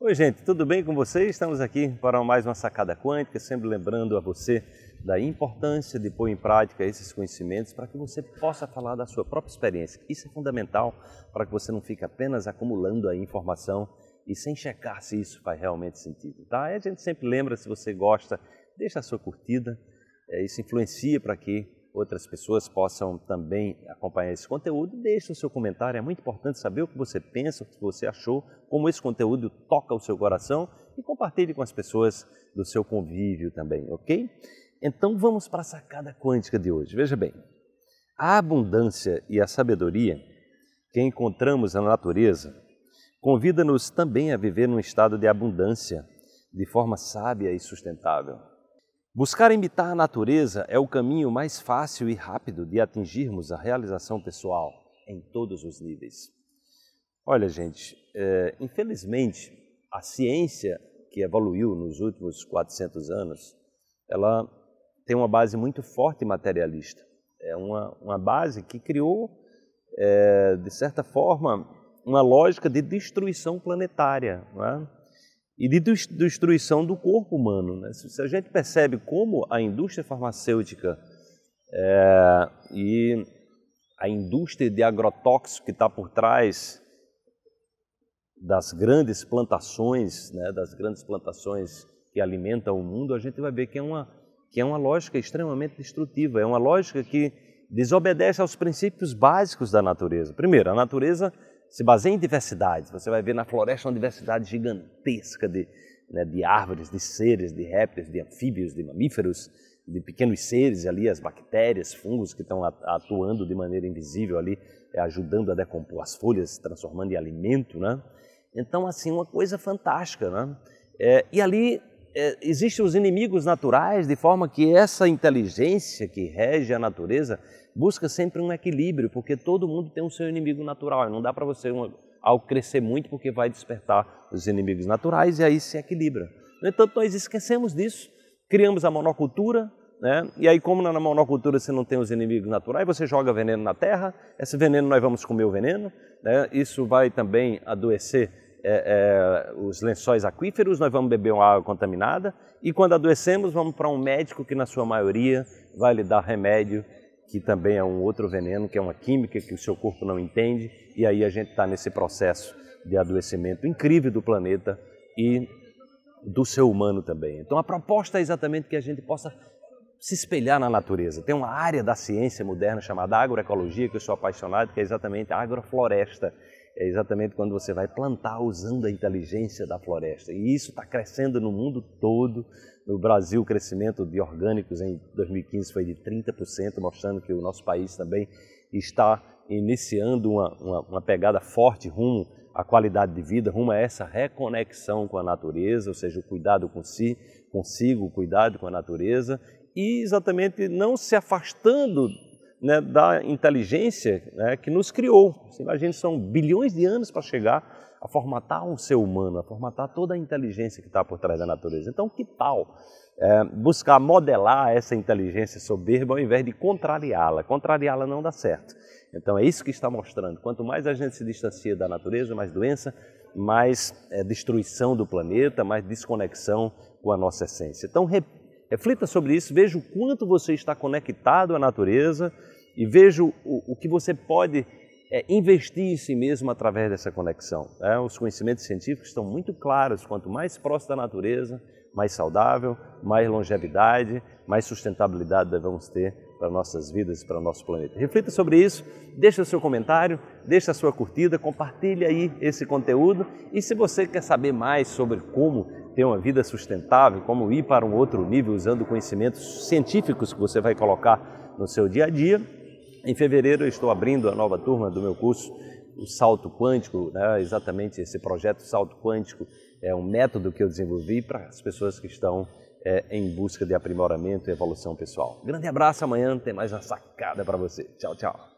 Oi, gente, tudo bem com vocês? Estamos aqui para mais uma sacada quântica, sempre lembrando a você da importância de pôr em prática esses conhecimentos para que você possa falar da sua própria experiência. Isso é fundamental para que você não fique apenas acumulando a informação e sem checar se isso faz realmente sentido, tá? E a gente sempre lembra, se você gosta, deixa a sua curtida, eh, isso influencia para que outras pessoas possam também acompanhar esse conteúdo. Deixe o seu comentário, é muito importante saber o que você pensa, o que você achou, como esse conteúdo toca o seu coração e compartilhe com as pessoas do seu convívio também, ok? Então vamos para a sacada quântica de hoje. Veja bem, a abundância e a sabedoria que encontramos na natureza convida-nos também a viver num estado de abundância de forma sábia e sustentável. Buscar imitar a natureza é o caminho mais fácil e rápido de atingirmos a realização pessoal em todos os níveis. Olha, gente, é, infelizmente, a ciência que evoluiu nos últimos 400 anos, ela tem uma base muito forte materialista. É uma, uma base que criou, é, de certa forma, uma lógica de destruição planetária. Não é? e de destruição do corpo humano. Né? Se, a gente percebe como a indústria farmacêutica é, e a indústria de agrotóxico que está por trás das grandes plantações, né, das grandes plantações que alimentam o mundo, a gente vai ver que é uma, que é uma lógica extremamente destrutiva, é uma lógica que desobedece aos princípios básicos da natureza. Primeiro, a natureza se baseia em diversidades. Você vai ver na floresta uma diversidade gigantesca de, né, de árvores, de seres, de répteis, de anfíbios, de mamíferos, de pequenos seres ali, as bactérias, fungos que estão atuando de maneira invisível ali, eh, ajudando a decompor as folhas, transformando em alimento, né? Então, assim, uma coisa fantástica, né? É, e ali é, existem os inimigos naturais, de forma que essa inteligência que rege a natureza busca sempre um equilíbrio, porque todo mundo tem o seu inimigo natural. Não dá para você, algo crescer muito, porque vai despertar os inimigos naturais e aí se equilibra. No entanto, nós esquecemos disso, criamos a monocultura, né? E aí, como na monocultura você não tem os inimigos naturais, você joga veneno na terra, esse veneno nós vamos comer o veneno, né? isso vai também adoecer é, é, os lençóis aquíferos, nós vamos beber uma água contaminada e quando adoecemos vamos para um médico que na sua maioria vai lhe dar remédio que também é um outro veneno, que é uma química que o seu corpo não entende, e aí a gente está nesse processo de adoecimento incrível do planeta e do ser humano também. Então a proposta é exatamente que a gente possa se espelhar na natureza. Tem uma área da ciência moderna chamada agroecologia, que eu sou apaixonado, que é exatamente a agrofloresta, é exatamente quando você vai plantar usando a inteligência da floresta. E isso está crescendo no mundo todo. No Brasil, o crescimento de orgânicos em 2015 foi de 30%, mostrando que o nosso país também está iniciando uma, uma, uma pegada forte rumo à qualidade de vida, rumo a essa reconexão com a natureza, ou seja, o cuidado com si, consigo, o cuidado com a natureza, e exatamente não se afastando né, da inteligência né, que nos criou. Você imagina, são bilhões de anos para chegar a formatar um ser humano, a formatar toda a inteligência que está por trás da natureza. Então, que tal é, buscar modelar essa inteligência soberba ao invés de contrariá-la? Contrariá-la não dá certo. Então, é isso que está mostrando. Quanto mais a gente se distancia da natureza, mais doença, mais é, destruição do planeta, mais desconexão com a nossa essência. Então, Reflita sobre isso, veja o quanto você está conectado à natureza e veja o, o que você pode é, investir em si mesmo através dessa conexão. É, os conhecimentos científicos estão muito claros: quanto mais próximo da natureza, mais saudável, mais longevidade, mais sustentabilidade devemos ter para nossas vidas e para o nosso planeta. Reflita sobre isso, deixa o seu comentário, deixa a sua curtida, compartilhe aí esse conteúdo e se você quer saber mais sobre como ter uma vida sustentável, como ir para um outro nível usando conhecimentos científicos que você vai colocar no seu dia a dia. Em fevereiro eu estou abrindo a nova turma do meu curso, o Salto Quântico, né? exatamente esse projeto Salto Quântico é um método que eu desenvolvi para as pessoas que estão é, em busca de aprimoramento e evolução pessoal. Grande abraço, amanhã tem mais uma sacada para você. Tchau, tchau.